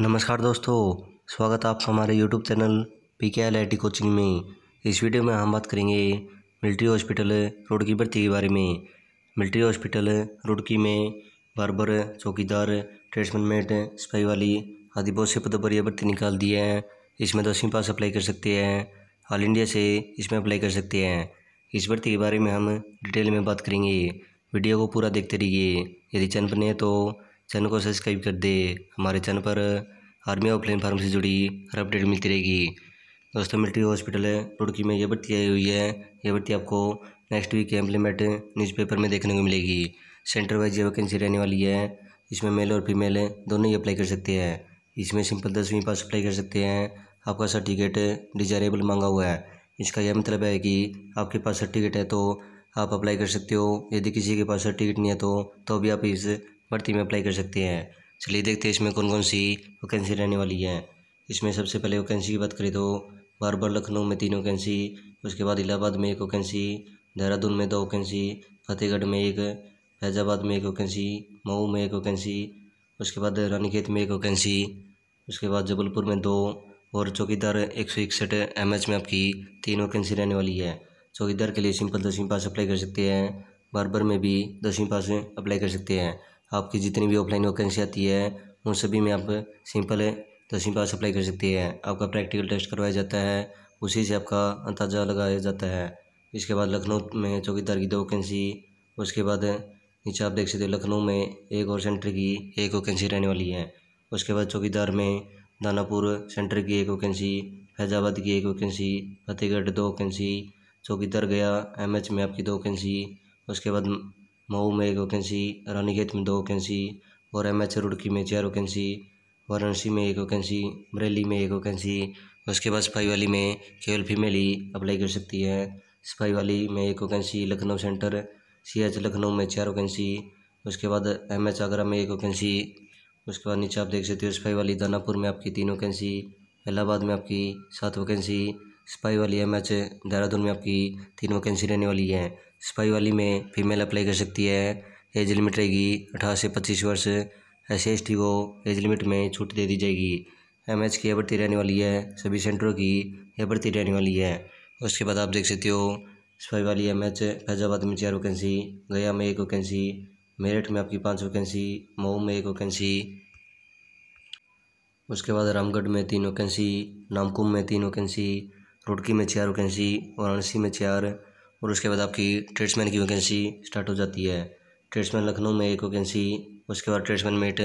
नमस्कार दोस्तों स्वागत है आपका हमारे YouTube channel P K L I T coaching में इस वीडियो में हम बात करेंगे मिलिट्री हॉस्पिटल रोड की भर्ती के बारे में मिलिट्री हॉस्पिटल रुड़की में बारबर चौकीदार ट्रेड्समैन मेट सिपाही वाली आदि बहुत से पदों पर यह भर्ती निकाल दी है इसमें दसवीं पास अप्लाई कर सकते हैं ऑल इंडिया से इसमें अप्लाई कर सकते हैं इस भर्ती के बारे में हम डिटेल में बात करेंगे वीडियो को पूरा देखते रहिए यदि चैनल बने तो चैनल को सब्सक्राइब कर दे हमारे चैनल पर आर्मी ऑफलाइन फार्म से जुड़ी हर अपडेट मिलती रहेगी दोस्तों मिलिट्री हॉस्पिटल रुड़की में यह भर्ती आई हुई है यह भर्ती आपको नेक्स्ट वीक एम्प्लीमेंट न्यूज़पेपर में देखने को मिलेगी सेंटर वाइज ये वैकेंसी रहने वाली है इसमें मेल और फीमेल दोनों ही अप्लाई कर सकते हैं इसमें सिंपल दसवीं पास अप्लाई कर सकते हैं आपका सर्टिफिकेट डिजायरेबल मांगा हुआ है इसका यह मतलब है कि आपके पास सर्टिफिकेट है तो आप अप्लाई कर सकते हो यदि किसी के पास सर्टिफिकेट नहीं है तो तो भी आप इस भर्ती में अप्लाई कर सकते हैं चलिए देखते हैं इसमें कौन कौन सी वैकेंसी रहने वाली है इसमें सबसे पहले वैकेंसी की बात करें तो बार बार लखनऊ में तीन वैकेंसी उसके बाद इलाहाबाद में एक वैकेंसी देहरादून में दो वैकेंसी फतेहगढ़ में एक फैजाबाद में एक वैकेंसी मऊ में एक वैकेंसी उसके बाद रानीखेत में एक वैकेंसी उसके बाद जबलपुर में दो और चौकीदार एक सौ इकसठ एम में आपकी तीन वैकेंसी रहने वाली है चौकीदार के लिए सिंपल दसवीं पास अप्लाई कर सकते हैं बार बार में भी दसवीं पास अप्लाई कर सकते हैं आपकी जितनी भी ऑफलाइन वैकेंसी आती है उन सभी में आप सिंपल दसवीं पास अप्लाई कर सकती है आपका प्रैक्टिकल टेस्ट करवाया जाता है उसी से आपका अंदाजा लगाया जाता है इसके बाद लखनऊ में चौकीदार की दो वैकेंसी उसके बाद नीचे आप देख सकते हो लखनऊ में एक और सेंटर की एक वैकेंसी रहने वाली है उसके बाद चौकीदार में दानापुर सेंटर की एक वैकेंसी फैजाबाद की एक वैकेंसी फतेहगढ़ दो वैकेंसी चौकीदार गया एमएच में आपकी दो वैकेंसी उसके बाद मऊ में एक वैकेंसी रानीखेत में दो वैकेंसी और एम एच रुड़की में चार वैकेंसी वाराणसी में एक वैकेंसी बरेली में एक वैकेंसी उसके बाद सिपाही वाली में केवल फीमेल ही अप्लाई कर सकती है सिपाही वाली में एक vacancy Lucknow centre C H Lucknow में चार वैकेंसी उसके बाद एम एच आगरा में एक वैकेंसी उसके बाद नीचे आप देख सकते हो सिपाही वाली दानापुर में आपकी तीन वैकेंसी इलाहाबाद में आपकी सात वैकेंसी स्पाई वाली एम एच देहरादून में आपकी तीन वैकेंसी रहने वाली है स्पाई वाली में फीमेल अप्लाई कर सकती है एज लिमिट रहेगी अठारह से पच्चीस वर्ष एस एस टी को एज लिमिट में छूट दे दी जाएगी एम एच की अभर्ती रहने वाली है सभी सेंटरों की यह भर्ती रहने वाली है उसके बाद आप देख सकते हो स्पाई वाली एम एच फैजाबाद में चार वैकेंसी गया में एक वैकेंसी मेरठ में आपकी पाँच वैकेंसी मऊ में एक वैकेंसी उसके बाद रामगढ़ में तीन वैकेंसी नामकुम में तीन वैकेंसी रुड़की में चार वैकेंसी वाराणसी में चार और उसके बाद आपकी ट्रेड्समैन की वैकेंसी स्टार्ट हो जाती है ट्रेड्समैन लखनऊ में एक वैकेंसी उसके बाद ट्रेड्समैन मेट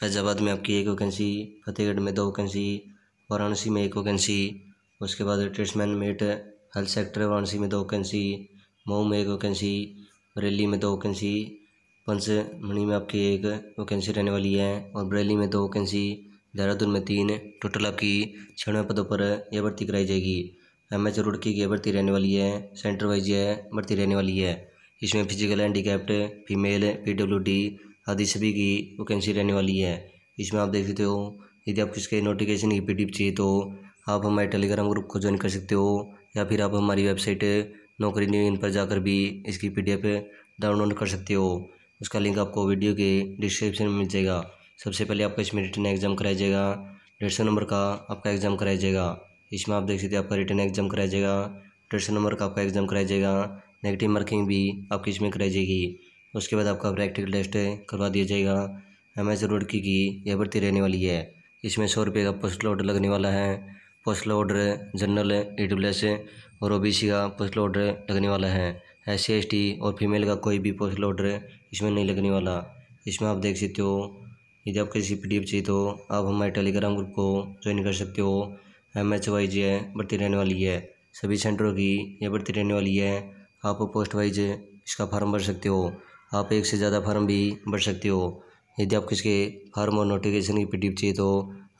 फैजाबाद में आपकी एक वैकेंसी फतेहगढ़ में दो वैकेंसी वाराणसी में एक वैकेंसी उसके बाद tradesman mate health sector Varanasi में दो वैकेंसी मऊ में एक वैकेंसी बरेली में दो वैकेंसी पंचमणि में आपकी एक वैकेंसी रहने वाली है और बरेली में दो वैकेंसी देहरादून में तीन टोटल आपकी छियानवे पदों पर यह भर्ती कराई जाएगी एम एच रोड की यह भर्ती रहने वाली है सेंटर वाइज यह भर्ती रहने वाली है इसमें physical handicapped female P W D आदि सभी की वैकेंसी रहने वाली है इसमें आप देख सकते हो यदि आप किसके नोटिफिकेशन की पी चाहिए तो आप हमारे टेलीग्राम ग्रुप को ज्वाइन कर सकते हो या फिर आप हमारी वेबसाइट नौकरी न्यू इन पर जाकर भी इसकी पीडीएफ डाउनलोड कर सकते हो उसका लिंक आपको वीडियो के डिस्क्रिप्शन में मिल जाएगा सबसे पहले आपका इसमें रिटर्न एग्ज़ाम कराया जाएगा डेढ़ सौ नंबर का आपका एग्ज़ाम कराया जाएगा इसमें आप देख सकते हैं आपका रिटर्न एग्ज़ाम कराया जाएगा डेढ़ सौ नंबर का आपका एग्ज़ाम कराया जाएगा नेगेटिव मार्किंग भी आपकी इसमें कराई जाएगी उसके बाद आपका प्रैक्टिकल टेस्ट करवा दिया जाएगा एम एस रोड की यह भर्ती रहने वाली है इसमें सौ रुपये का पोस्टल ऑर्डर लगने वाला है postal order general E W S और ओ बी सी का पोस्टल ऑर्डर लगने वाला है एस सी एस टी और फीमेल का कोई भी पोस्टल ऑर्डर इसमें नहीं लगने वाला इसमें आप देख सकते हो यदि आपको किसी पी चाहिए तो आप हमारे टेलीग्राम ग्रुप को ज्वाइन कर सकते हो एम एच वाइज बढ़ती रहने वाली है सभी सेंटरों की यह बढ़ती रहने वाली है आप पोस्ट वाइज इसका फार्म भर सकते हो आप एक से ज़्यादा फार्म भी भर सकते हो यदि आप किसके फार्म और नोटिफिकेशन की पी चाहिए तो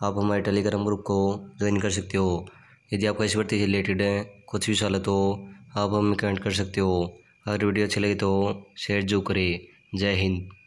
आप हमारे टेलीग्राम ग्रुप को ज्वाइन कर सकते हो यदि आपका इस भर्ती से रिलेटेड है कुछ भी सवाल तो आप हमें कमेंट कर सकते हो अगर वीडियो अच्छी लगे तो शेयर जो करें जय हिंद